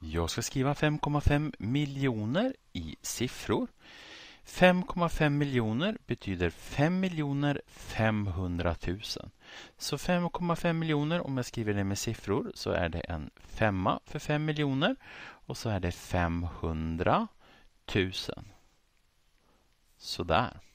Jag ska skriva 5,5 miljoner i siffror. 5,5 miljoner betyder 5 miljoner 500 000. Så 5,5 miljoner, om jag skriver det med siffror, så är det en femma för 5 miljoner och så är det 500 000. Sådär.